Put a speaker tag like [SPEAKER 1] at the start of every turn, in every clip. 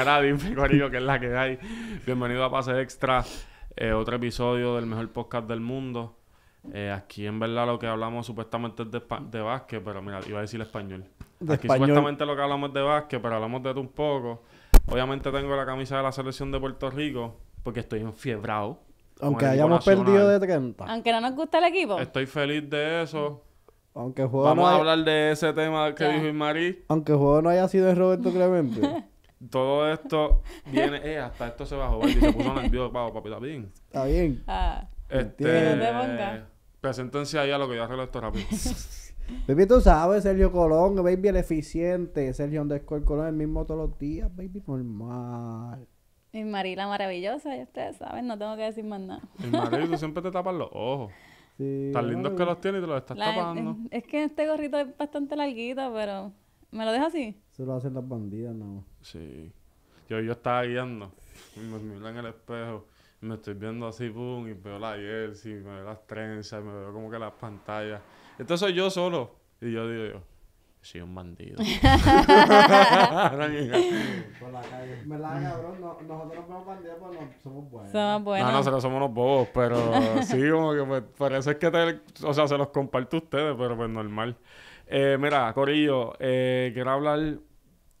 [SPEAKER 1] mira, mi que es la que hay. Bienvenido a Pase Extra, eh, otro episodio del mejor podcast del mundo. Eh, aquí, en verdad, lo que hablamos supuestamente es de, de básquet, pero mira, iba a decir español. aquí, supuestamente, lo que hablamos es de básquet, pero hablamos de tú un poco. Obviamente, tengo la camisa de la selección de Puerto Rico, porque estoy enfiebrado.
[SPEAKER 2] Aunque hayamos perdido de 30.
[SPEAKER 3] Aunque no nos gusta el equipo.
[SPEAKER 1] Estoy feliz de eso.
[SPEAKER 2] Vamos a hablar
[SPEAKER 1] de ese tema que dijo Marí.
[SPEAKER 2] Aunque el juego no haya sido de Roberto Clemente.
[SPEAKER 1] todo esto viene, eh, hasta esto se bajó y se puso nervioso, papi, está bien. Está
[SPEAKER 2] bien. Ah, este, presentense
[SPEAKER 1] preséntense ahí a lo que yo arreglo esto rápido.
[SPEAKER 2] baby, tú sabes, Sergio Colón, baby, el eficiente, Sergio Underscore Colón, el mismo todos los días, baby, normal.
[SPEAKER 3] Y Marila maravillosa, ya ustedes saben, no tengo que decir más nada. Y Marila, tú
[SPEAKER 1] siempre te tapas los ojos. Sí, Tan lindos que los tienes y te los estás tapando.
[SPEAKER 3] es que este gorrito es bastante larguito, pero ¿Me lo dejas así?
[SPEAKER 2] se lo hacen las bandidas, no.
[SPEAKER 1] Sí. Yo, yo estaba guiando. me miro en el espejo. me estoy viendo así, pum, y veo la jersey, me veo las trenzas, me veo como que las pantallas. Entonces soy yo solo. Y yo digo, yo, soy un bandido. Por la
[SPEAKER 2] calle. ¿Verdad, cabrón? No, nosotros somos bandidos, pero no somos buenos. Somos buenos. No, no, solo somos
[SPEAKER 1] unos bobos, pero sí, como que pues, parece que o sea, se los comparto a ustedes, pero pues normal. Eh, mira, Corillo, eh, quiero hablar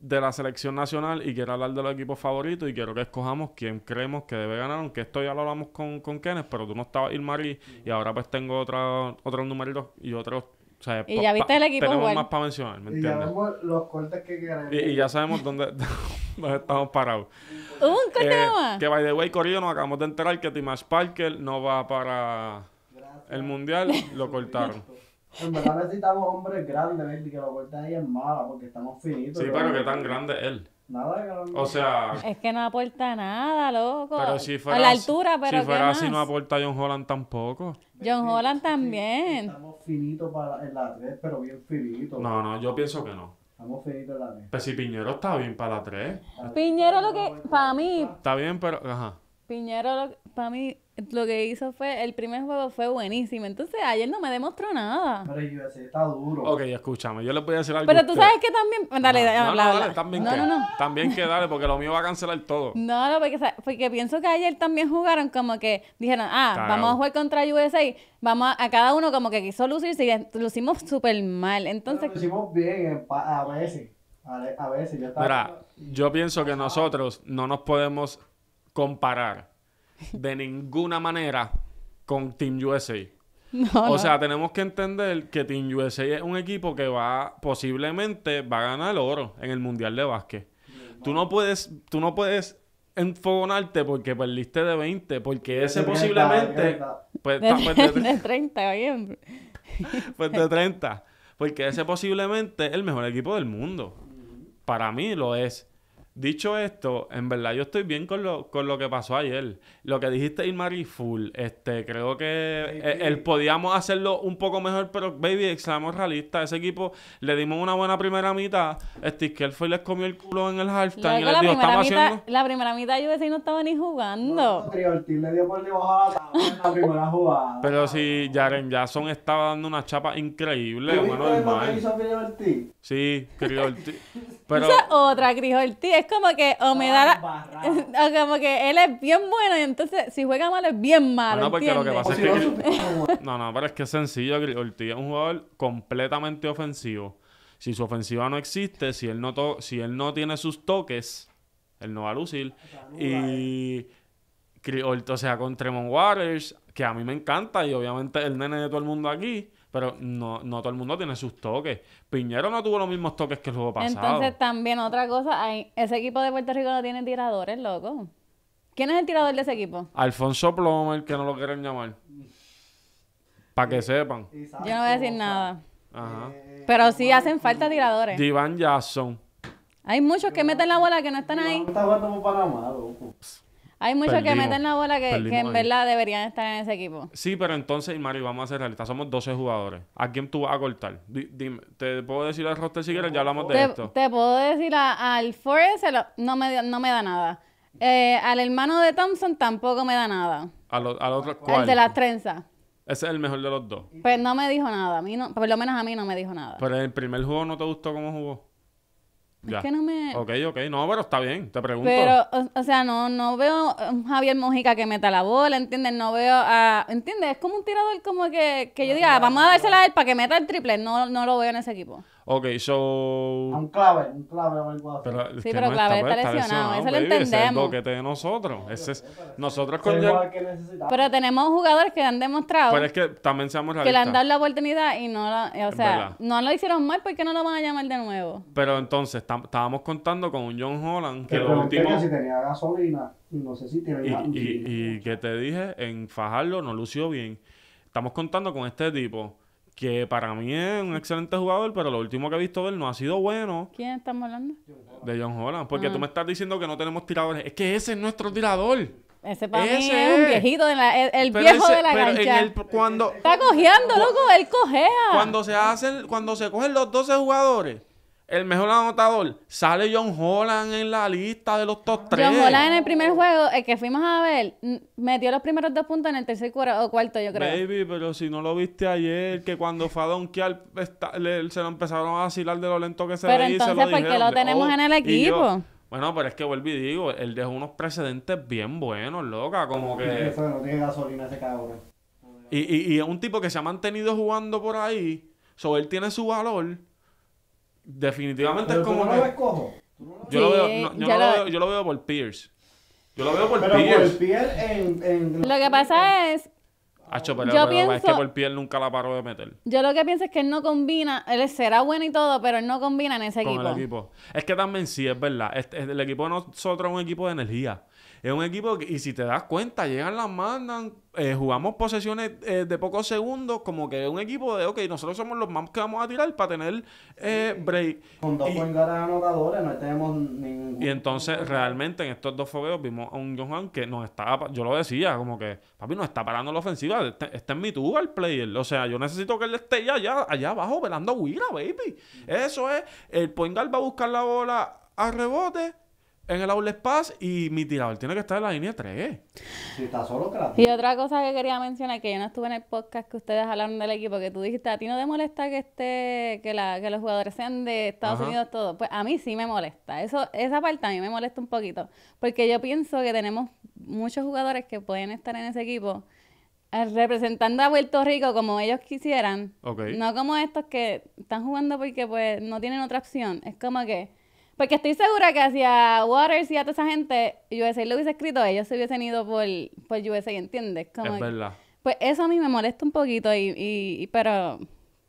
[SPEAKER 1] de la selección nacional y quiero hablar de los equipos favoritos y quiero que escojamos quién creemos que debe ganar, aunque esto ya lo hablamos con, con Kenneth, pero tú no estabas Ilmarí y, y ahora pues tengo otro otros numeritos y otros... y ya viste el equipo Tenemos más para mencionar, ¿me entiendes? Y ya
[SPEAKER 2] vemos los cortes que queremos. Y, ya
[SPEAKER 1] sabemos dónde, estamos parados.
[SPEAKER 2] Un corte eh, Que,
[SPEAKER 1] by the way, Corillo, nos acabamos de enterar que Timash Parker no va para el Mundial. lo cortaron.
[SPEAKER 2] En verdad necesitamos hombres grandes, ¿ves? que la puerta ahí es mala porque estamos finitos. Sí, pero, que tan grande él.
[SPEAKER 3] Nada grande. O sea. Es que no aporta nada, loco. Pero si fuera, a la altura, pero. Si fuera así, no
[SPEAKER 1] aporta John Holland tampoco.
[SPEAKER 3] John Holland también. estamos
[SPEAKER 2] finitos para, en la 3, pero bien finitos.
[SPEAKER 1] No, no, yo pienso que no.
[SPEAKER 2] Estamos finitos en la 3.
[SPEAKER 1] pero pues si Piñero está bien para la 3.
[SPEAKER 3] Piñero lo que. Para mí.
[SPEAKER 1] Está bien, pero. Ajá.
[SPEAKER 3] Piñero lo que. Para mí lo que hizo fue, el primer juego fue buenísimo. Entonces, ayer no me demostró nada.
[SPEAKER 1] Pero USA está duro. Ok, escúchame, yo le voy a decir algo. Pero tú sabes
[SPEAKER 3] que también. Dale, dale, no, no, también no, que,
[SPEAKER 1] También que dale, porque lo mío va a cancelar todo.
[SPEAKER 3] No, no, porque, pienso que ayer también jugaron como que dijeron, ah, vamos a jugar contra USA. Vamos a, cada uno como que quiso lucirse y lucimos súper mal. Entonces. Pero lucimos
[SPEAKER 2] bien a veces. A, veces, ya está. Mira,
[SPEAKER 1] yo pienso que nosotros no nos podemos comparar de ninguna manera con Team USA. o sea, tenemos que entender que Team USA es un equipo que va posiblemente va a ganar oro en el Mundial de Básquet. tú no puedes, tú no puedes enfogonarte porque perdiste de 20, porque ese posiblemente... Pues, de,
[SPEAKER 3] 30, Pues
[SPEAKER 1] de 30. Pues, porque ese posiblemente es el mejor equipo del mundo. Para mí lo es. Dicho esto, en verdad yo estoy bien con lo, con lo que pasó ayer. Lo que dijiste, y Full, este, creo que eh, podíamos hacerlo un poco mejor, pero baby, seamos realistas. Ese equipo le dimos una buena primera mitad. este, fue y les comió el culo en el halftime y les estamos haciendo.
[SPEAKER 3] La primera mitad yo decía no estaba ni jugando. El le dio por debajo
[SPEAKER 2] Pero
[SPEAKER 1] si Jaren Jackson estaba dando una chapa increíble, Sí, Cris Pero... Esa
[SPEAKER 3] otra, Cris Es como que o me da la... o como que él es bien bueno y entonces si juega mal es bien malo, No, que No,
[SPEAKER 1] pero es que es sencillo. es un jugador completamente ofensivo. Si su ofensiva no existe, si él no, si él no tiene sus toques, él no va a lucir. y... Eh o sea, con Tremont Waters, que a mí me encanta y obviamente el nene de todo el mundo aquí, pero no, no todo el mundo tiene sus toques. Piñero no tuvo los mismos toques que el juego pasado. Entonces
[SPEAKER 3] también otra cosa, hay, ese equipo de Puerto Rico no tiene tiradores, loco. ¿Quién es el tirador de ese equipo?
[SPEAKER 1] Alfonso Plomer, que no lo quieren llamar. Para que sepan. Yo
[SPEAKER 3] no voy a decir nada.
[SPEAKER 1] Eh,
[SPEAKER 3] pero sí hacen falta tiradores.
[SPEAKER 1] Divan Jackson.
[SPEAKER 3] Hay muchos que meten la bola que no están ahí. está Panamá, loco. Hay muchos que meten la bola que, en verdad deberían estar en ese equipo.
[SPEAKER 1] Sí, pero entonces, Mario, vamos a ser realistas. Somos 12 jugadores. ¿A quién tú vas a cortar? ¿te puedo decir al roster si quieres? Ya hablamos de esto.
[SPEAKER 3] Te puedo decir al Forrest, no me, no me da nada. Eh, al hermano de Thompson tampoco me da nada.
[SPEAKER 1] ¿Al, El de las trenzas. Ese es el mejor de los dos.
[SPEAKER 3] Pues no me dijo nada. A mí no, por lo menos a mí no me dijo nada.
[SPEAKER 1] Pero en el primer juego no te gustó cómo jugó. Es que no me... Ok, ok, no, pero está bien, te pregunto. Pero,
[SPEAKER 3] o, sea, no, no veo a Javier Mojica que meta la bola, ¿entiendes? No veo a... ¿Entiendes? Es como un tirador como que, que yo diga, ah, vamos a dársela a él para que meta el triple. No, no lo veo en ese equipo.
[SPEAKER 1] Ok, so. Un clave, un clave un sí, pero clave está, pues, lesionado, eso lo entendemos. Ese es el de nosotros. Ese es, nosotros con
[SPEAKER 3] Pero tenemos jugadores que han demostrado. Pero es
[SPEAKER 1] que también seamos realistas. Que le han dado
[SPEAKER 3] la oportunidad y no la, o sea, no lo hicieron mal porque no lo van a llamar de nuevo.
[SPEAKER 1] Pero entonces, estábamos contando con un John Holland que, por último...
[SPEAKER 2] si tenía gasolina, no sé si Y, y,
[SPEAKER 1] y, que te dije, en fajarlo, no lució bien. Estamos contando con este tipo que para mí es un excelente jugador, pero lo último que he visto de él no ha sido bueno.
[SPEAKER 3] ¿Quién estamos hablando?
[SPEAKER 1] De John Holland. Porque ah. tú me estás diciendo que no tenemos tiradores. Es que ese es nuestro tirador. Ese para es un viejito, de
[SPEAKER 3] la, el, viejo de la cancha. cuando, Está cojeando, loco, él cojea. Cuando
[SPEAKER 1] se hacen, cuando se cogen los 12 jugadores, el mejor anotador, sale John Holland en la lista de los top 3. John Holland en
[SPEAKER 3] el primer juego, el que fuimos a ver, metió los primeros dos puntos en el tercer o cuarto, yo creo.
[SPEAKER 1] Baby, pero si no lo viste ayer, que cuando fue a donkear, se lo empezaron a vacilar de lo lento que se pero entonces, lo ¿por qué lo tenemos oh". en el equipo? bueno, pero es que vuelvo y digo, él dejó unos precedentes bien buenos, loca, como que... Y, y, y es un tipo que se ha mantenido jugando por ahí, so él tiene su valor Definitivamente es como. Yo, lo veo, por Pierce. Yo lo veo por Pierce.
[SPEAKER 3] Lo que pasa es.
[SPEAKER 1] yo que por nunca la paro de meter.
[SPEAKER 3] Yo lo que pienso es que él no combina, él será bueno y todo, pero él no combina en ese equipo.
[SPEAKER 1] Es que también sí, es verdad. Este, el equipo nosotros es un equipo de energía. Es un equipo que, y si te das cuenta, llegan las mandan, eh, jugamos posesiones eh, de pocos segundos, como que es un equipo de, ok, nosotros somos los más que vamos a tirar para tener eh,
[SPEAKER 2] break. Con dos anotadores no tenemos ningún...
[SPEAKER 1] Y entonces realmente en estos dos fogueos vimos a un Johan que nos estaba, yo lo decía, como que, papi, nos está parando la ofensiva, está, en este mi tú el player, o sea, yo necesito que él esté allá, allá abajo velando a Wira, baby. Eso es, el point va a buscar la bola a rebote en el outlet pass y mi tirador tiene que estar en la línea 3. Si está solo,
[SPEAKER 3] Y otra cosa que quería mencionar, que yo no estuve en el podcast que ustedes hablaron del equipo, que tú dijiste, a ti no te molesta que esté, que, la, que los jugadores sean de Estados Unidos todos. Pues a mí sí me molesta. Eso, esa parte a mí me molesta un poquito. Porque yo pienso que tenemos muchos jugadores que pueden estar en ese equipo eh, representando a Puerto Rico como ellos quisieran. No como estos que están jugando porque pues no tienen otra opción. Es como que porque estoy segura que hacia Waters y a toda esa gente, USA lo hubiese escrito, ellos se hubiesen ido por, por USA, ¿entiendes? Como es verdad. pues eso a mí me molesta un poquito, y, y, pero,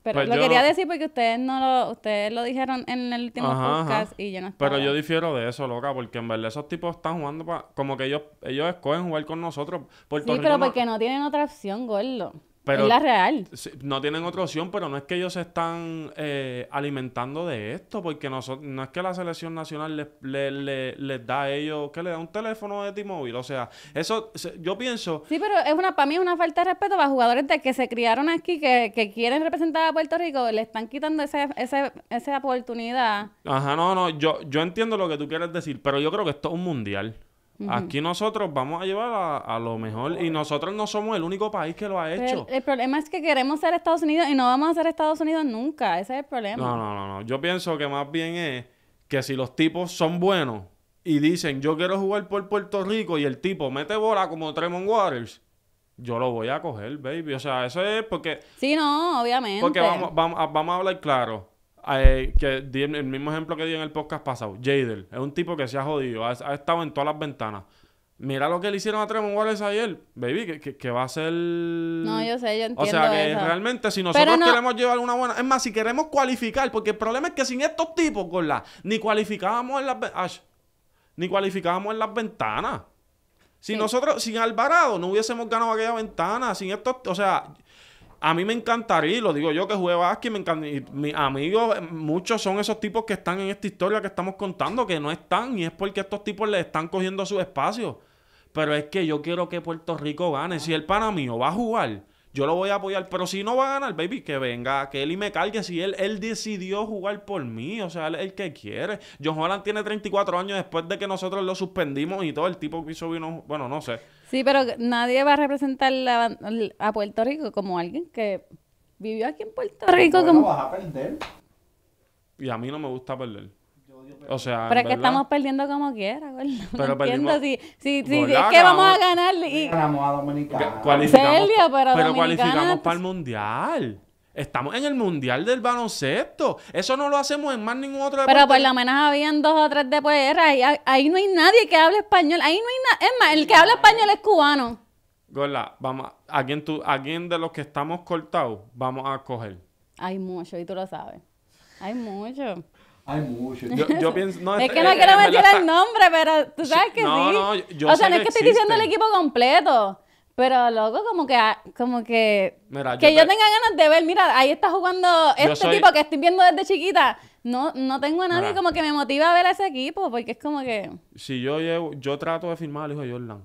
[SPEAKER 3] pero pues lo quería decir porque ustedes no lo, ustedes lo dijeron en el último podcast y yo no estaba... Pero
[SPEAKER 1] yo difiero de eso, loca, porque en verdad esos tipos están jugando para... Como que ellos, ellos escogen jugar con nosotros. sí, pero porque
[SPEAKER 3] no tienen otra opción, gordo. Pero la real.
[SPEAKER 1] No tienen otra opción, pero no es que ellos se están eh, alimentando de esto, porque no, no es que la selección nacional les, les, da a ellos, que le da un teléfono de T-Mobile. O sea, eso yo pienso.
[SPEAKER 3] Sí, pero es una para mí es una falta de respeto para jugadores de que se criaron aquí, que, quieren representar a Puerto Rico, le están quitando esa oportunidad.
[SPEAKER 1] Ajá, no, no, yo, yo entiendo lo que tú quieres decir, pero yo creo que esto es un mundial. Aquí nosotros vamos a llevar a, lo mejor y nosotros no somos el único país que lo ha hecho.
[SPEAKER 3] El, problema es que queremos ser Estados Unidos y no vamos a ser Estados Unidos nunca. Ese es el problema. No,
[SPEAKER 1] no, no, no. Yo pienso que más bien es que si los tipos son buenos y dicen yo quiero jugar por Puerto Rico y el tipo mete bola como Tremont Waters, yo lo voy a coger, baby. O sea, eso es porque...
[SPEAKER 3] Sí, no, obviamente. Porque vamos,
[SPEAKER 1] vamos a hablar claro eh, que el, mismo ejemplo que di en el podcast pasado, Jader. es un tipo que se ha jodido, ha, estado en todas las ventanas. Mira lo que le hicieron a Tremon Wallace ayer, baby, que, va a ser... No, yo sé, yo entiendo O sea, que realmente si nosotros queremos llevar una buena... Es más, si queremos cualificar, porque el problema es que sin estos tipos, con la ni cualificábamos en las... ni cualificábamos en las ventanas. Si nosotros, sin Alvarado, no hubiésemos ganado aquella ventana. Sin estos, o sea, a mí me encantaría, lo digo yo que jugué básquet, me encanta, y mis amigos, muchos son esos tipos que están en esta historia que estamos contando, que no están, y es porque estos tipos le están cogiendo su espacio. Pero es que yo quiero que Puerto Rico gane. Si el pana mío va a jugar, yo lo voy a apoyar. Pero si no va a ganar, baby, que venga, que él y me cargue. Si él, él decidió jugar por mí, o sea, él el que quiere. John Holland tiene 34 años después de que nosotros lo suspendimos y todo. El tipo que hizo vino, bueno, no sé.
[SPEAKER 3] Sí, pero nadie va a representar a Puerto Rico como alguien que vivió aquí en Puerto Rico. como... vas a
[SPEAKER 2] perder.
[SPEAKER 1] Y a mí no me gusta perder. O sea, pero es que estamos
[SPEAKER 3] perdiendo como quiera, Pero perdiendo si, es que vamos a ganar y ganamos
[SPEAKER 1] a Dominicana. pero, pero cualificamos para el mundial. Estamos en el mundial del baloncesto. Eso no lo hacemos en más ningún otro deporte. Pero por lo
[SPEAKER 3] menos habían dos o tres de poder. Pues, ahí, ahí no hay nadie que hable español. Ahí no hay Es más, el que habla español es cubano.
[SPEAKER 1] gola, vamos, ¿a de los que estamos cortados vamos a coger?
[SPEAKER 3] Hay mucho, y tú lo sabes. Hay mucho.
[SPEAKER 1] Hay mucho. es, que eh, no eh, quiero mentir el
[SPEAKER 3] nombre, pero tú sabes que sí. No, yo, yo o sea, no es que, que estoy diciendo el equipo completo. Pero loco, como que ah, como que que yo, tenga ganas de ver, mira, ahí está jugando este tipo que estoy viendo desde chiquita. No no tengo a nadie como que me motiva a ver a ese equipo, porque es como que
[SPEAKER 1] Si yo llevo yo trato de firmar al hijo de Jordan,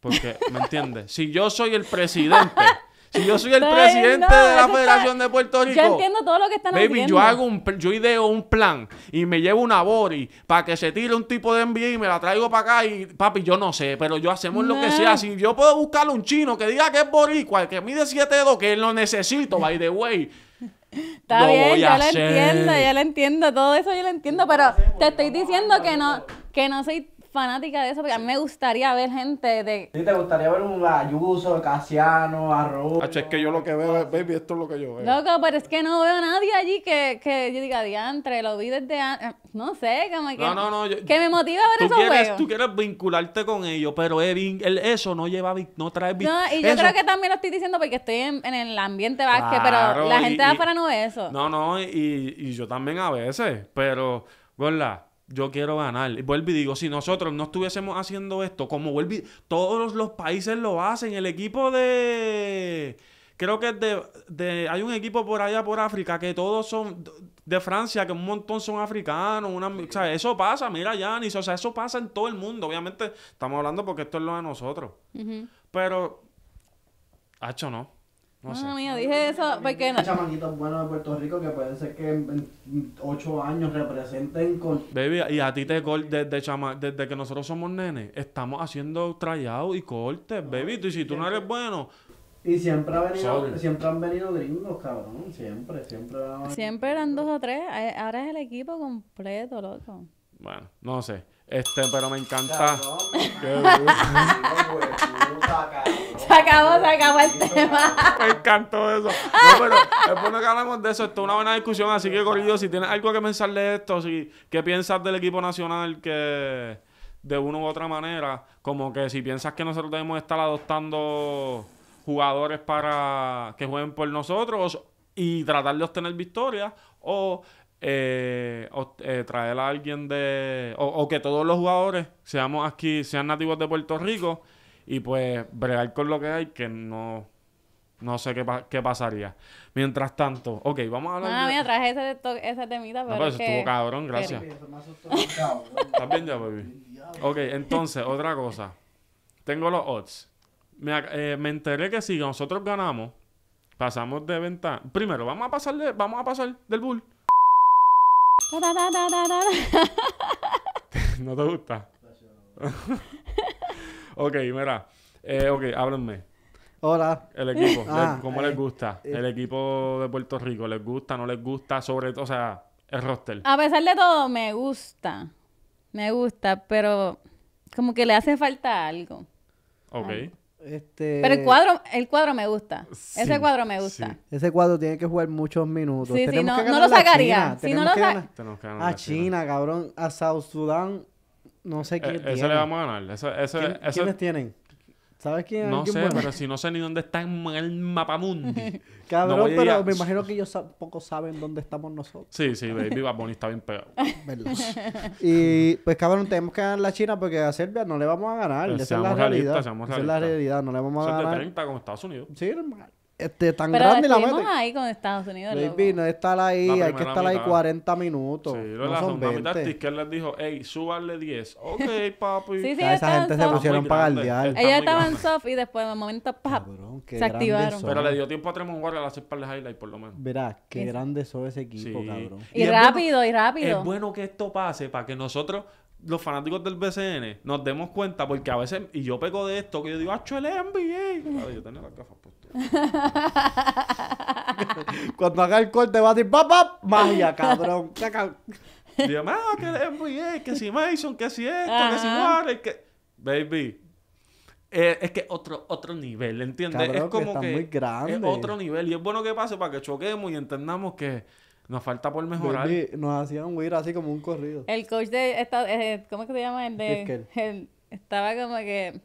[SPEAKER 1] porque ¿me entiendes? si yo soy el presidente Si yo soy el presidente de la Federación de Puerto Rico. Yo entiendo
[SPEAKER 3] todo lo que están baby, yo hago
[SPEAKER 1] un yo ideo un plan y me llevo una bori para que se tire un tipo de NBA y me la traigo para acá y papi, yo no sé, pero yo hacemos lo que sea. Si yo puedo buscarle un chino que diga que es boricua, que mide 7 2, que lo necesito, by the way.
[SPEAKER 3] Está bien, yo lo entiendo, yo lo entiendo, todo eso yo lo entiendo, pero te estoy diciendo que no, que no soy fanática de eso porque a mí me gustaría ver gente de.
[SPEAKER 2] ¿Sí te gustaría ver un Ayuso, Casiano, Arroz? es que yo lo que veo, es, baby, esto es lo que yo veo.
[SPEAKER 3] Loco, pero es que no veo a nadie allí que, que yo diga diantre, lo vi desde antes. Ah, no sé, como que. No, no, no. que me motiva a ver esos quieres, Tú
[SPEAKER 1] quieres vincularte con ellos, pero eh, eso no lleva. No trae. No, y yo creo que
[SPEAKER 3] también lo estoy diciendo porque estoy en, el ambiente básquet, pero la gente de afuera no ve eso.
[SPEAKER 1] No, no, y, y yo también a veces, pero, ¿verdad? yo quiero ganar. Y vuelvo y digo, si nosotros no estuviésemos haciendo esto, como vuelvo todos los países lo hacen, el equipo de... Creo que de, hay un equipo por allá por África que todos son de Francia, que un montón son africanos. o sea, eso pasa, mira, Yanis. O sea, eso pasa en todo el mundo. Obviamente, estamos hablando porque esto es lo de nosotros. pero Pero, no. No sé.
[SPEAKER 3] dije eso Hay
[SPEAKER 2] chamaquitos buenos de Puerto Rico que puede ser que en 8 años representen con...
[SPEAKER 1] Baby, y a ti te col desde, desde que nosotros somos nenes, estamos haciendo trayados y cortes, baby. Y si tú no eres bueno,
[SPEAKER 2] y siempre, venido, siempre han venido gringos, cabrón. Siempre, siempre.
[SPEAKER 3] Siempre eran dos o tres. Eh, ahora es el equipo completo, loco.
[SPEAKER 1] Bueno, no sé. Este, pero me encanta. se
[SPEAKER 3] acabó, se acabó el tema. Me encantó eso. No,
[SPEAKER 1] pero después no de eso. Esto es una buena discusión. Así que, corrido si tienes algo que pensar de esto, si, ¿qué piensas del equipo nacional que de una u otra manera, como que si piensas que nosotros debemos estar adoptando jugadores para que jueguen por nosotros y tratar de obtener victoria. o eh, eh, traer a alguien de... O, que todos los jugadores seamos aquí, sean nativos de Puerto Rico y pues bregar con lo que hay que no... No sé qué, qué pasaría. Mientras tanto, ok, vamos a hablar. Ah,
[SPEAKER 3] temita, pero. eso estuvo cabrón, gracias. está
[SPEAKER 1] bien ya, baby? Ok, entonces, otra cosa. Tengo los odds. Eh, me, enteré que si nosotros ganamos, pasamos de venta Primero, vamos a pasar vamos a pasar del bull. ¿No te gusta? ok, mira. Eh, ok, háblenme. Hola. El equipo, ah, ¿cómo les eh, gusta? Eh. El equipo de Puerto Rico, ¿les gusta? ¿No les gusta? Sobre todo, o sea, el roster. A pesar
[SPEAKER 3] de todo, me gusta. Me gusta, pero como que le hace falta algo.
[SPEAKER 1] Ok. Este...
[SPEAKER 3] Pero el cuadro, el cuadro me gusta. Ese cuadro me gusta.
[SPEAKER 2] Ese cuadro tiene que jugar muchos minutos. no, no lo sacaría. Si no a China, cabrón. A South Sudán. No sé eh, quién. Eso le vamos
[SPEAKER 1] a ganar. Eso, ¿Quiénes tienen? ¿Sabes quién? No sé, pero si no sé ni dónde está en el mapamundi.
[SPEAKER 2] Cabrón, pero me imagino que ellos poco saben dónde estamos nosotros. Sí,
[SPEAKER 1] sí, Baby Bad Bunny está bien pegado.
[SPEAKER 3] ¿Verdad?
[SPEAKER 2] Y pues cabrón, tenemos que ganar la China porque a Serbia no le vamos a ganar. Pues Esa es la realidad. Esa es la realidad, no le vamos a ganar. Es de 30 con Estados Unidos. Sí, normal este, tan grande la meten. ahí
[SPEAKER 3] con Estados Unidos. Baby,
[SPEAKER 2] no estar ahí, hay que estar ahí 40 minutos. Sí, no la son 20. mitad
[SPEAKER 1] que él les dijo, hey, súbanle 10. Ok, papi. esa
[SPEAKER 3] gente se pusieron
[SPEAKER 2] para galdear. Ellos estaban
[SPEAKER 3] soft y después, en un momento, pap, se activaron.
[SPEAKER 1] Pero le dio tiempo a Tremont Warrior a hacer par de por lo menos. verá
[SPEAKER 2] qué grande son ese equipo, cabrón. Y, rápido, y rápido. Es
[SPEAKER 1] bueno que esto pase para que nosotros los fanáticos del BCN nos demos cuenta, porque a veces, y yo pego de esto, que yo digo, ¡acho el NBA! yo tenía las gafas
[SPEAKER 2] Cuando haga el corte va a decir, papá magia cabrón!
[SPEAKER 1] Digo, ah, que el NBA, que si Mason, que si esto, que si Warren, que... Baby, eh, es que otro otro nivel, ¿entiendes? es como que, que es otro nivel y es bueno que pase para que choquemos y entendamos que nos falta por mejorar.
[SPEAKER 2] Baby, nos hacían huir así como un corrido.
[SPEAKER 3] El coach de esta, eh, ¿cómo es que se llama? El de el, estaba como que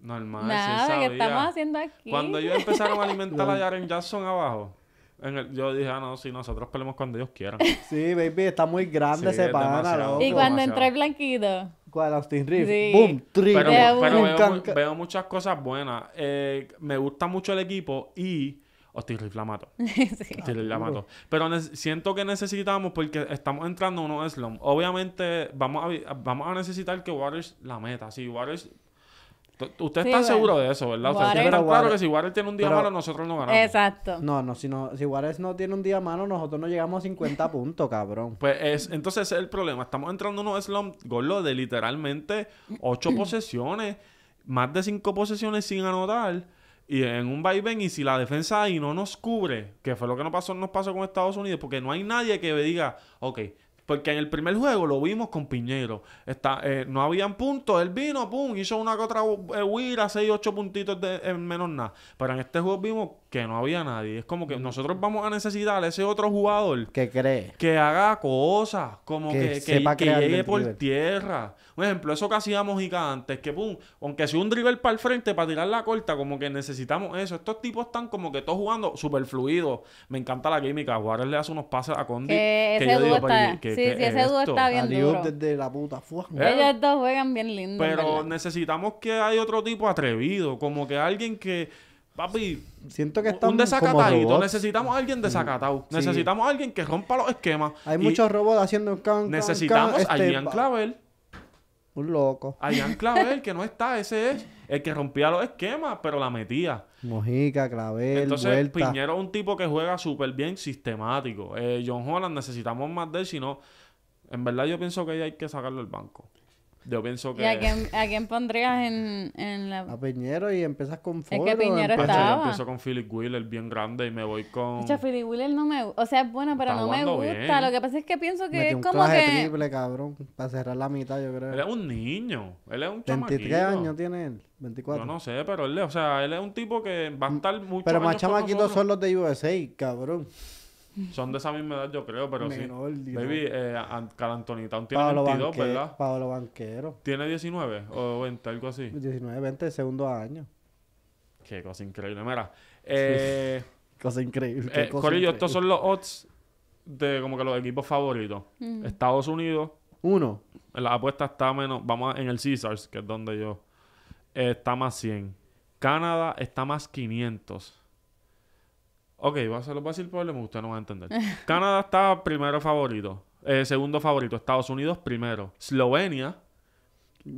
[SPEAKER 1] normal, nada, que estamos haciendo aquí. Cuando ellos empezaron a alimentar a Jaren Jackson abajo, en el, yo dije, ah, no, si nosotros peleamos cuando ellos quieran.
[SPEAKER 2] sí, baby, está muy grande ese pana, Y cuando entré entró
[SPEAKER 3] el blanquito. ¿Cuál? Austin Reeves. Sí. Boom, trill.
[SPEAKER 2] Pero, veo,
[SPEAKER 1] veo, muchas cosas buenas. Eh, me gusta mucho el equipo y o estoy riflamato. sí. Estoy ah, Pero siento que necesitamos, porque estamos entrando uno un slump. Obviamente, vamos a, vamos a necesitar que Waters la meta. Si Waters Usted está seguro de eso, ¿verdad? Usted o claro que si Warren tiene un día malo, nosotros no ganamos.
[SPEAKER 3] Exacto.
[SPEAKER 2] No, no, si, no, no tiene un día malo, nosotros no llegamos a 50 puntos, cabrón. Pues es, entonces
[SPEAKER 1] es el problema. Estamos entrando en unos slump Gol de literalmente 8 posesiones, más de 5 posesiones sin anotar y en un vaivén y si la defensa ahí no nos cubre, que fue lo que nos pasó, nos pasó con Estados Unidos, porque no hay nadie que diga, ok, porque en el primer juego lo vimos con Piñero. Está, eh, no habían puntos, él vino, pum, hizo una que otra eh, 6, 8 puntitos de, menos nada. Pero en este juego vimos que no había nadie. Es como que nosotros vamos a necesitar a ese otro jugador que cree, que haga cosas, como que, que, llegue por tierra. Un ejemplo, eso que hacíamos antes. que pum, aunque sea un driver para el frente para tirar la corta, como que necesitamos eso. Estos tipos están como que todos jugando super fluidos. Me encanta la química. Juárez le hace unos pases a Condi. Que ese yo digo, pues, está, que, sí, sí, ese
[SPEAKER 3] dúo está bien
[SPEAKER 2] desde la puta
[SPEAKER 3] ¿Eh? Ellos dos juegan bien lindo. Pero
[SPEAKER 1] necesitamos que hay otro tipo atrevido, como que alguien que Papi, siento que estamos un desacatadito. Necesitamos a alguien mm, desacatado. Necesitamos a alguien que rompa los esquemas. Hay muchos
[SPEAKER 2] robots haciendo Necesitamos a este, Ian Clavel. Un loco.
[SPEAKER 1] A Ian Clavel, que no está, ese es el que rompía los esquemas, pero la metía.
[SPEAKER 2] Mojica, Clavel, Entonces, Piñero
[SPEAKER 1] es un tipo que juega súper bien sistemático. Eh, John Holland, necesitamos más de él, si no... En verdad yo pienso que hay que sacarlo del banco. Yo pienso que... ¿Y a quién,
[SPEAKER 3] a quién pondrías en, en la...? A
[SPEAKER 2] Piñero y empiezas con Ford. Es que
[SPEAKER 3] Piñero estaba... Yo empiezo
[SPEAKER 1] con Philip Wheeler, bien grande, y me
[SPEAKER 2] voy con... sea,
[SPEAKER 3] Philip Wheeler no me... O sea, es bueno, pero no me gusta. Lo que pasa es que pienso que es como que...
[SPEAKER 2] triple, cabrón. Para cerrar la mitad, yo creo. Él es un
[SPEAKER 1] niño. Él es un
[SPEAKER 2] 23 años tiene él. 24. Yo no
[SPEAKER 1] sé, pero él... O sea, él es un tipo que va a estar mm, mucho Pero más chamaquitos son
[SPEAKER 2] los de USA, cabrón. Son
[SPEAKER 1] de esa misma edad, yo creo, pero Menor, sí. Baby, eh, tiene 22, ¿verdad?
[SPEAKER 2] Pablo Banquero.
[SPEAKER 1] ¿Tiene 19 o 20, algo así?
[SPEAKER 2] 19, 20, segundo año.
[SPEAKER 1] Qué cosa increíble. Mira, eh, cosa
[SPEAKER 2] increíble. Eh, cosa Corillo, estos son
[SPEAKER 1] los odds de como que los equipos favoritos. Estados Unidos. Uno. la apuesta está menos. Vamos en el Caesars, que es donde yo. Eh, está más 100. Canadá está más 500. Ok, va a ser lo fácil, problema, usted no va a entender. Canadá está primero favorito. Eh, segundo favorito, Estados Unidos primero. Eslovenia.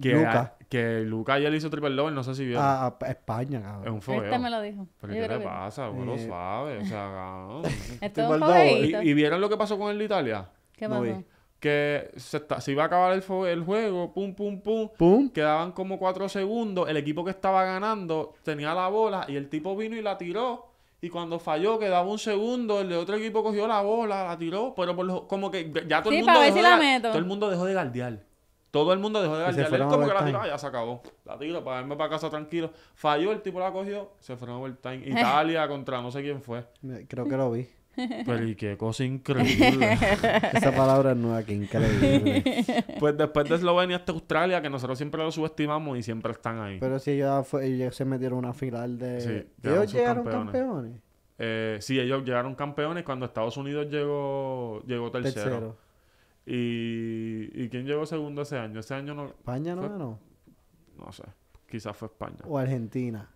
[SPEAKER 1] Que Luca. que Luca le hizo triple doble, no sé si vieron. Ah,
[SPEAKER 2] ah, España, ah.
[SPEAKER 1] Es un este fogueo. me lo dijo. qué le
[SPEAKER 3] pasa? Uno lo
[SPEAKER 1] sabe. O sea, este este ¿Y, vieron lo que pasó con el de Italia? ¿Qué pasó? que se, está, iba a acabar el, el, juego, pum, pum, pum, pum. Quedaban como cuatro segundos. El equipo que estaba ganando tenía la bola y el tipo vino y la tiró y cuando falló, quedaba un segundo, el de otro equipo cogió la bola, la tiró, pero por como que ya todo, el mundo dejó si todo el mundo dejó de galdear. Todo el mundo dejó de galdear. Él como que la tiró, ah, ya se acabó. La tiro para irme para casa tranquilo. Falló, el tipo la cogió, se frenó el time. Italia contra no sé quién fue.
[SPEAKER 2] Creo que lo vi. Pero y qué cosa increíble. Esa palabra nueva, que
[SPEAKER 1] increíble. pues después de Eslovenia hasta Australia, que nosotros siempre lo subestimamos y siempre están ahí. Pero
[SPEAKER 2] si ellos, se metieron una final de. ellos llegaron
[SPEAKER 3] campeones.
[SPEAKER 1] Eh, sí, ellos llegaron campeones cuando Estados Unidos llegó, llegó tercero. Y, ¿Y quién llegó segundo ese año? Ese año no. ¿España
[SPEAKER 2] no No sé.
[SPEAKER 1] Quizás fue España.
[SPEAKER 2] O Argentina.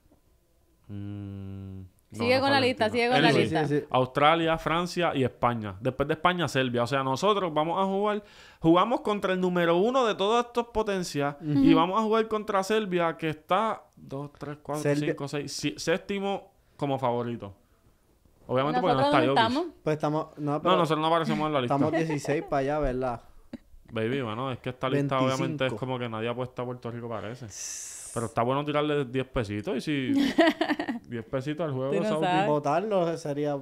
[SPEAKER 2] Mmm. Sigue con la lista, sigue con la
[SPEAKER 3] lista.
[SPEAKER 1] Australia, Francia y España. Después de España, Serbia. O sea, nosotros vamos a jugar, jugamos contra el número uno de todas estas potencias y vamos a jugar contra Serbia que está 2, 3, 4, cinco, 5, 6, séptimo como favorito. Obviamente porque no está Pues estamos.
[SPEAKER 2] No, No, nosotros no aparecemos en la lista. estamos 16 para allá, ¿verdad?
[SPEAKER 1] Baby, bueno, es que esta lista obviamente es como que nadie apuesta a Puerto Rico parece. Pero está bueno tirarle 10 pesitos y si 10 pesitos al juego de no
[SPEAKER 2] Botarlo sería.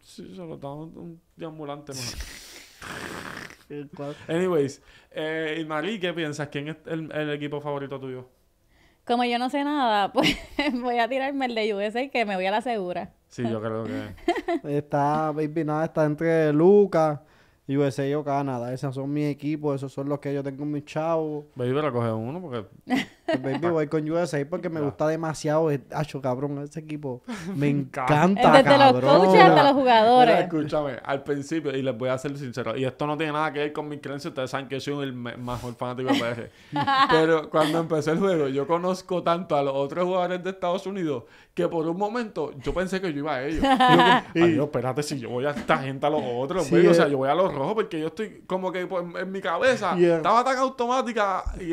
[SPEAKER 2] Sí, se lo un deambulante
[SPEAKER 1] Anyways, eh, ...Marí, ¿qué piensas? ¿Quién es el, equipo favorito tuyo?
[SPEAKER 3] Como yo no sé nada, pues voy a tirarme el de USA y que me voy a la segura.
[SPEAKER 1] Sí, yo creo que.
[SPEAKER 2] está, baby, nada, está entre Lucas. USA o Canadá, esos son mis equipos, esos son los que yo tengo en mis chavos.
[SPEAKER 1] Baby, la coge uno porque
[SPEAKER 2] baby voy con USA porque me gusta demasiado. Hacho cabrón, ese equipo me encanta, Desde los
[SPEAKER 1] coaches hasta los jugadores. escúchame, al principio, y les voy a ser sincero, y esto no tiene nada que ver con mi creencia ustedes saben que soy el mejor fanático de PSG. Pero cuando empecé el juego, yo conozco tanto a los otros jugadores de Estados Unidos que por un momento yo pensé que yo iba a ellos. Y yo, espérate, si yo voy a esta gente a los otros, o sea, eh. yo voy a los rojos porque yo estoy como que pues, en mi cabeza estaba tan automática y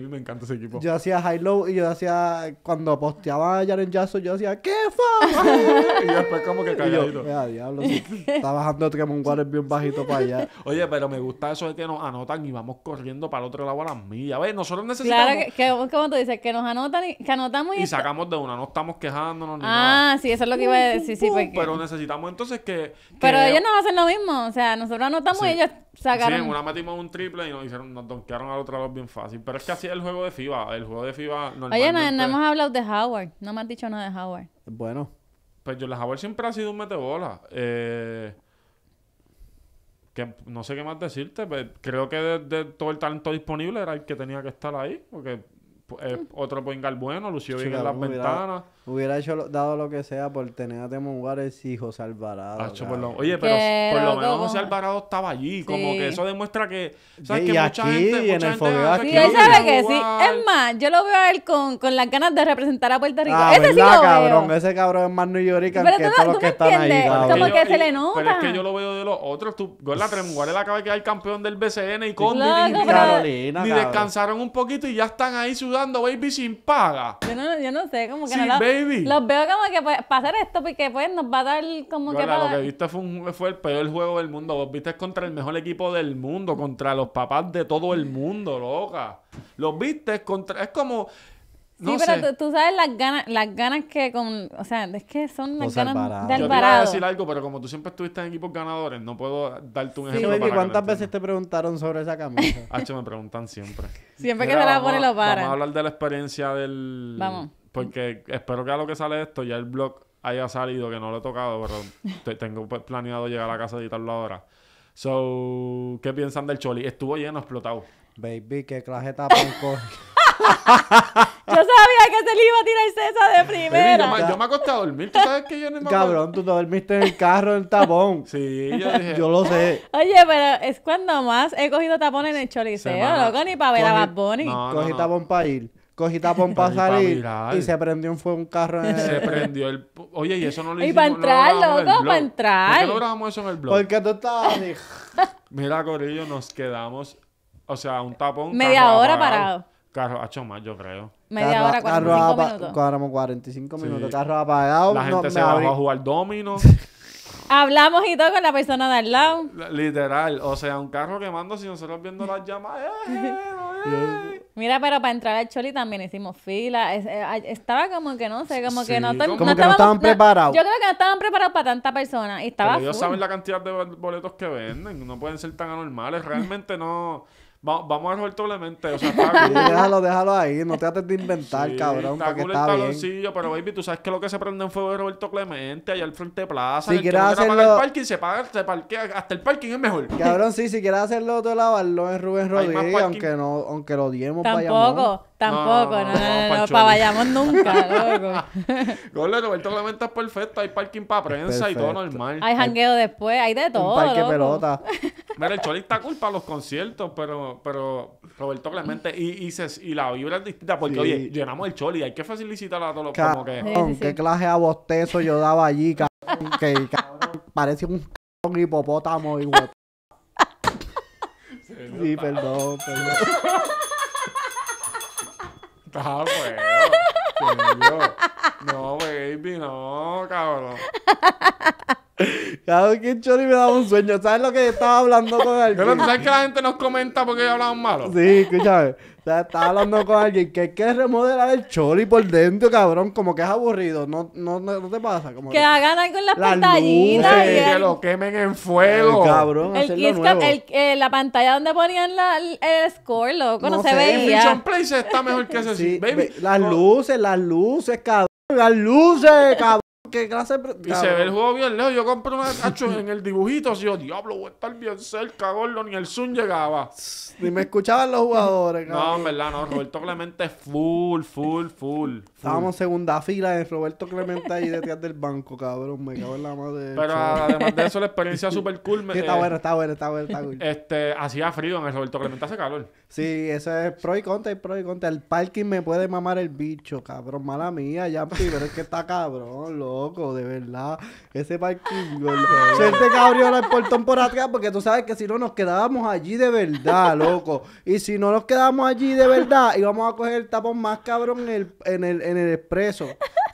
[SPEAKER 1] me encanta ese equipo. Yo
[SPEAKER 2] hacía high low y yo hacía. Cuando posteaba a Jaren yo hacía ¡Qué fue? y después,
[SPEAKER 1] como que calladito. Ya diablo, Estaba
[SPEAKER 2] está bajando Tremont Water bien bajito para allá.
[SPEAKER 1] Oye, pero me gusta eso de que nos anotan y vamos corriendo para el otro lado a las millas. ver nosotros necesitamos. Claro, que,
[SPEAKER 3] que como tú dices, que nos anotan y que anotamos y.
[SPEAKER 1] sacamos de una, no estamos quejándonos ni ah, nada.
[SPEAKER 3] Ah, sí, eso es lo que iba a decir. Uh, uh, uh,
[SPEAKER 1] pero necesitamos entonces que, Pero ellos no hacen
[SPEAKER 3] lo mismo. O sea, nosotros anotamos y ellos sacaron. Sí, en una
[SPEAKER 1] metimos un triple y nos hicieron, donkearon al otro lado bien fácil. Pero es que el juego de FIBA. El juego de FIBA Oye, no, hemos
[SPEAKER 3] hablado de Howard. No me has dicho nada de Howard.
[SPEAKER 1] Bueno. Pues yo, la Howard siempre ha sido un metebola. Eh, que no sé qué más decirte. Pero pues, creo que de, de, todo el talento disponible era el que tenía que estar ahí. Porque eh, mm. otro point
[SPEAKER 2] bueno, Lucio bien en las ventanas. Hubiera hecho, dado lo que sea por tener a Temo Juárez y José Alvarado. oye,
[SPEAKER 1] pero por lo menos José Alvarado estaba allí. Como que eso demuestra que.
[SPEAKER 2] ¿Sabes que mucha gente. Mucha en el aquí. él sabe
[SPEAKER 3] que sí. Es más, yo lo veo a él con, con las ganas de representar a Puerto Rico. Ah, ese sí cabrón.
[SPEAKER 2] Ese cabrón es más York que todos los que están ahí.
[SPEAKER 1] Como que se le nota. Pero es que yo lo veo de los otros. Tú, la Juárez acaba de quedar campeón del BCN y con Ni descansaron un poquito y ya están ahí sudando dando baby sin paga.
[SPEAKER 3] Yo no, sé, como que baby. los veo como que para hacer esto, porque pues nos va a dar como que. Lo que viste
[SPEAKER 1] fue, fue el peor juego del mundo. Vos viste contra el mejor equipo del mundo, contra los papás de todo el mundo, loca. Los viste contra. Es como. No sí, pero
[SPEAKER 3] tú, sabes las ganas, las ganas que con, o sea, es que son las ganas del de Yo te iba decir
[SPEAKER 1] algo, pero como tú siempre estuviste en equipos ganadores, no puedo darte un sí. ejemplo. Baby, ¿cuántas
[SPEAKER 2] veces te preguntaron sobre esa camisa?
[SPEAKER 1] H me preguntan siempre. Siempre que se la pone lo para. Vamos a hablar de la experiencia del. Vamos. Porque espero que a lo que sale esto ya el blog haya salido, que no lo he tocado, pero tengo pues planeado llegar a la casa a editarlo ahora. So, ¿qué piensan del Choli?
[SPEAKER 2] Estuvo lleno, explotado. Baby, qué clase tapanco.
[SPEAKER 3] yo sabía que se le iba a tirar César de primera. yo, me acosté
[SPEAKER 2] a dormir. Tú sabes que yo no me Cabrón, tú dormiste en el carro en el tapón. sí, yo lo sé.
[SPEAKER 3] Oye, pero es cuando más he cogido tapón en el choliseo, loco, ni para ver a Bad Bunny. Cogí
[SPEAKER 2] tapón para ir cogí tapón para salir y se prendió un fuego un carro en el... se prendió el oye y eso no
[SPEAKER 1] lo hicimos y para entrar loco para entrar ¿por qué grabamos eso en el blog? porque tú estabas mira Corillo nos quedamos o sea un tapón media hora parado Carro, hecho más, yo creo. Media hora, 45
[SPEAKER 2] carro minutos. Carro, 45 minutos, carro apagado. La gente se va a
[SPEAKER 1] jugar domino.
[SPEAKER 3] Hablamos y todo con la persona de al lado.
[SPEAKER 2] Literal, o sea,
[SPEAKER 1] un carro quemando si nosotros viendo las llamas. ¡eh,
[SPEAKER 3] eh, eh, Mira, pero para entrar al Choli también hicimos fila. estaba como que no sé, como que no, como que no estaban, preparados. yo creo que no estaban preparados para tanta persona. Y estaba pero ellos saben
[SPEAKER 1] la cantidad de boletos que venden. No pueden ser tan anormales. Realmente no vamos a Roberto Clemente O sea,
[SPEAKER 2] déjalo, déjalo ahí. No te haces de inventar, cabrón. Está está bien
[SPEAKER 1] pero baby, tú sabes que lo que se prende en fuego es Roberto Clemente allá al frente de plaza. Si quieres hacerlo... parking, se paga, se parquea. Hasta el parking es mejor. Cabrón,
[SPEAKER 2] sí, si quieres hacerlo de lavarlo en Rubén Rodríguez, aunque no, aunque lo diemos para Tampoco. Tampoco, no, no, no, para vayamos nunca, loco.
[SPEAKER 1] Gole, Roberto Clemente es perfecto, hay parking para prensa y todo normal. Hay jangueo
[SPEAKER 3] después, hay de todo. Un parque pelota.
[SPEAKER 1] Mira, el Choli está culpa los conciertos, pero, pero Roberto Clemente y, la vibra es distinta porque, oye, llenamos el Choli, hay que facilitar a todos los como que. ¿Qué
[SPEAKER 2] clase a bostezo yo daba allí, Que parece un hipopótamo y Sí, perdón, perdón. Está ah,
[SPEAKER 1] bueno, No, baby, no, cabrón.
[SPEAKER 2] Cada vez que Chori me daba un sueño. ¿Sabes lo que estaba hablando con alguien? Pero sabes que
[SPEAKER 1] la gente nos
[SPEAKER 3] comenta porque yo hablaba malo.
[SPEAKER 2] Sí, escúchame. O estaba hablando con alguien que hay que remodelar el Chori por dentro, cabrón. Como que es aburrido. No, no, no, te pasa. Como que hagan
[SPEAKER 3] algo en las, pantallitas.
[SPEAKER 2] y Que lo
[SPEAKER 1] quemen en fuego. El cabrón, el
[SPEAKER 2] el,
[SPEAKER 3] eh, la pantalla donde ponían la, el score, loco. No, no se sé,
[SPEAKER 1] veía. Place está mejor que ese sí. Baby.
[SPEAKER 2] Las luces, las luces, cabrón. Las luces, cabrón.
[SPEAKER 3] Y se ve el juego bien lejos.
[SPEAKER 1] Yo compro una cacho en el dibujito. Así, yo, diablo, voy a estar bien cerca, gordo. Ni el Zoom llegaba. Ni me escuchaban
[SPEAKER 2] los jugadores, cabrón. No, en verdad, no. Roberto Clemente es full, full, full. Estábamos en segunda fila de Roberto Clemente ahí detrás del banco, cabrón. Me cago en la madre. Pero además de eso, la experiencia super cool. Eh, está bueno, está bueno, está bueno,
[SPEAKER 1] Este, hacía frío en el Roberto Clemente, hace calor.
[SPEAKER 2] Sí, eso es pro y contra, pro y contra. El parking me puede mamar el bicho, cabrón. Mala mía, ya pero es que está cabrón, loco loco, de verdad. Ese parking, Gente que abrió el portón por atrás, porque tú sabes que si no nos quedábamos allí de verdad, loco. Y si no nos quedamos allí de verdad, íbamos a coger el tapón más cabrón en el, en el, en el expreso.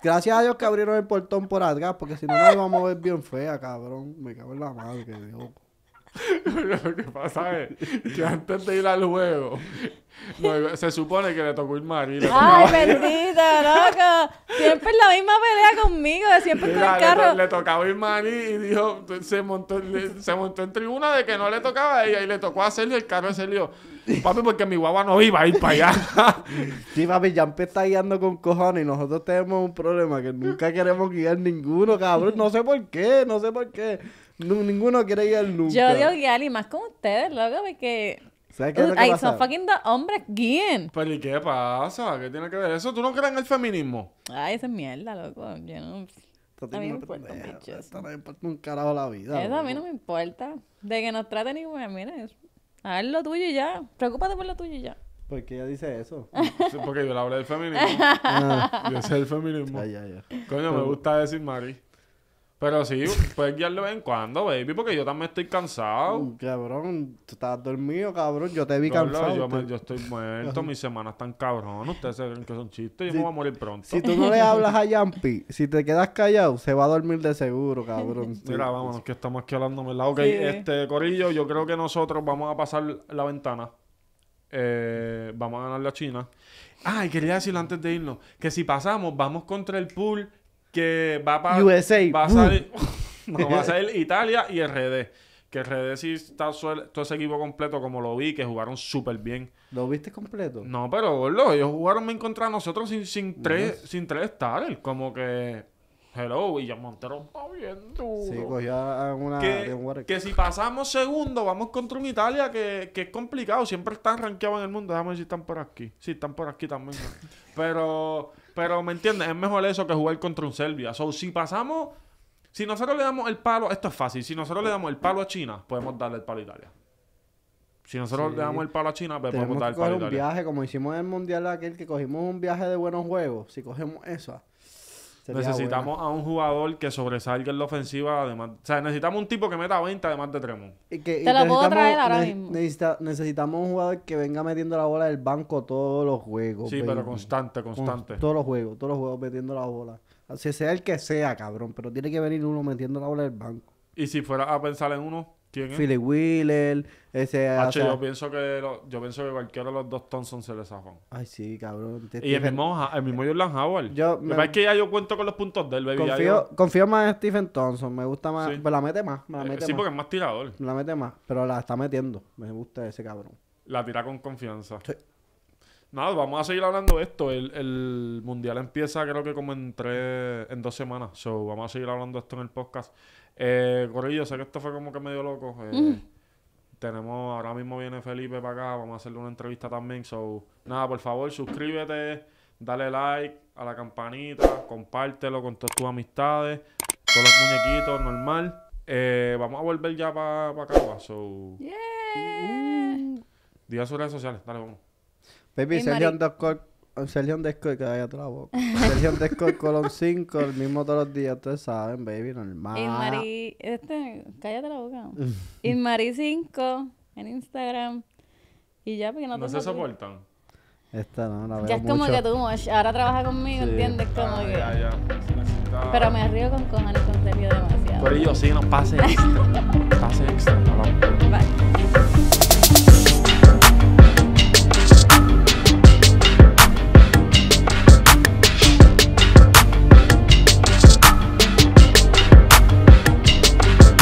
[SPEAKER 2] Gracias a Dios que abrieron el portón por atrás, porque si no nos íbamos a ver bien fea, cabrón. Me cago en la madre, loco.
[SPEAKER 1] Lo que pasa es que antes de ir al juego, se supone que le tocó ir marido Ay,
[SPEAKER 3] bendita, loco. Siempre es la misma pelea conmigo, de siempre con el carro.
[SPEAKER 1] Le, tocaba ir Marí y dijo, se montó, en tribuna de que no le tocaba a ella y le tocó a Sergio el carro de Sergio. Papi, porque mi guagua no iba a ir para allá.
[SPEAKER 2] sí, papi, Yampe está guiando con cojones y nosotros tenemos un problema que nunca queremos guiar ninguno, cabrón. No sé por qué, no sé por qué ninguno quiere al nunca. Yo digo
[SPEAKER 3] guiar y más con ustedes, loco, porque...
[SPEAKER 1] ¿Sabes qué Ay, son fucking dos hombres, guien. Pero ¿y qué pasa? ¿Qué tiene que ver eso? ¿Tú no crees en
[SPEAKER 2] el feminismo?
[SPEAKER 3] Ay, esa es mierda, loco. Yo no... Esto no me importa un bicho. importa
[SPEAKER 2] un carajo la vida. Eso a mí
[SPEAKER 3] no me importa. De que nos traten igual, A eso. haz lo tuyo y ya. Preocúpate por lo tuyo y ya.
[SPEAKER 2] ¿Por qué ella dice eso? Porque yo le hablé del feminismo.
[SPEAKER 3] Ah. Yo
[SPEAKER 1] sé el feminismo. Coño, me gusta decir Mari. Pero sí, puedes ya de vez en cuando, baby, porque yo también estoy cansado. Uh,
[SPEAKER 2] cabrón, tú estás dormido, cabrón. Yo te vi cansado. Yo,
[SPEAKER 1] estoy muerto, mis semanas están cabrón. Ustedes creen que son chistes, yo voy a morir pronto. Si tú no le hablas a
[SPEAKER 2] Yampi, si te quedas callado, se va a dormir de seguro, cabrón. Mira, vámonos, que estamos aquí hablando, ¿verdad? Ok, este,
[SPEAKER 1] Corillo, yo creo que nosotros vamos a pasar la ventana. Eh, vamos a ganar la China. Ah, quería decirlo antes de irnos que si pasamos, vamos contra el pool que va a salir,
[SPEAKER 2] uh.
[SPEAKER 1] Italia y RD. Que RD sí está suelto. todo ese equipo completo, como lo vi, que jugaron súper bien. ¿Lo viste completo? No, pero boludo, ellos jugaron bien contra nosotros sin, tres, sin tres starters. Como que. Hello, Montero. está
[SPEAKER 2] bien duro. Sí,
[SPEAKER 1] cogía una que, si pasamos segundo, vamos contra un Italia que, es complicado. Siempre están rankeados en el mundo. Déjame ver si están por aquí. Sí, están por aquí también. Pero pero, ¿me entiendes? Es mejor eso que jugar contra un Serbia. So, si pasamos... Si nosotros le damos el palo... Esto es fácil. Si nosotros le damos el palo a China, podemos darle el palo a Italia. Si nosotros le damos el palo a China, pues, podemos darle el palo a Italia. un viaje,
[SPEAKER 2] como hicimos en el Mundial aquel, que cogimos un viaje de buenos juegos. Si cogemos eso necesitamos
[SPEAKER 1] a un jugador que sobresalga en la ofensiva, además. O sea, necesitamos un tipo que meta 20 además de Tremont. que, Te la puedo traer ahora
[SPEAKER 2] mismo. necesitamos un jugador que venga metiendo la bola del banco todos los juegos. Sí, pero constante, constante. todos los juegos, todos los juegos metiendo la bola. Así sea el que sea, cabrón, pero tiene que venir uno metiendo la bola del banco.
[SPEAKER 1] Y si fuera a pensar en uno, ¿eh? Philly
[SPEAKER 2] Wheeler, ese... yo,
[SPEAKER 1] pienso que yo pienso que cualquiera de los dos Thompson se les zafan. Ay, sí, cabrón. y el mismo, el mismo eh, Jordan Howard. me... Es que ya yo cuento con los puntos del baby. Confío,
[SPEAKER 2] confío más en Stephen Thompson. Me gusta más... Me la mete más. Me la eh, mete sí, porque es más tirador. Me la mete más. Pero la está metiendo. Me gusta ese cabrón.
[SPEAKER 1] La tira con confianza. Sí. Nada, vamos a seguir hablando de esto. El, el mundial empieza creo que como en tres, en dos semanas. So, vamos a seguir hablando de esto en el podcast. Eh, sé que esto fue como que medio loco. Eh, tenemos, ahora mismo viene Felipe para acá, vamos a hacerle una entrevista también. So, nada, por favor, suscríbete, dale like a la campanita, compártelo con todas tus amistades, con los muñequitos, normal. Eh, vamos a volver ya para acá, so. Yeah. sus redes sociales, dale, vamos. Baby,
[SPEAKER 2] Sergio Underscore, que vaya la boca. Sergio Underscore, Colón 5, el mismo todos los días, ustedes saben, baby, normal. Inmarí,
[SPEAKER 3] este, cállate la boca. Inmarí 5 en Instagram. Y ya, porque no, no se soportan.
[SPEAKER 2] Esta no, la veo Ya es como que tú,
[SPEAKER 3] ahora trabaja conmigo, ¿entiendes? Como ah, que... Ya,
[SPEAKER 2] ya. Pero me
[SPEAKER 3] río con cojones con Sergio demasiado. Por ello, sí, No pase
[SPEAKER 1] extra. pase extra. Bye.